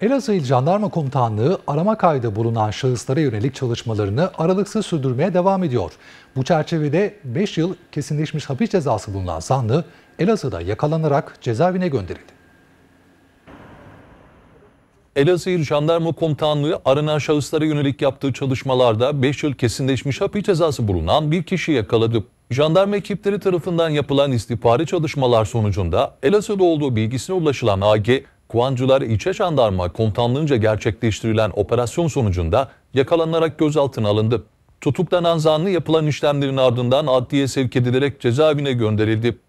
Elazığ İl Jandarma Komutanlığı arama kaydı bulunan şahıslara yönelik çalışmalarını aralıksız sürdürmeye devam ediyor. Bu çerçevede 5 yıl kesinleşmiş hapis cezası bulunan zanlı Elazığ'da yakalanarak cezaevine gönderildi. Elazığ İl Jandarma Komutanlığı aranan şahıslara yönelik yaptığı çalışmalarda 5 yıl kesinleşmiş hapis cezası bulunan bir kişi yakaladı. Jandarma ekipleri tarafından yapılan istihbari çalışmalar sonucunda Elazığ'da olduğu bilgisine ulaşılan AG, Kuancular İlçe Jandarma Komutanlığınca gerçekleştirilen operasyon sonucunda yakalanarak gözaltına alındı. Tutuklanan zanlı yapılan işlemlerin ardından adliye sevk edilerek cezaevine gönderildi.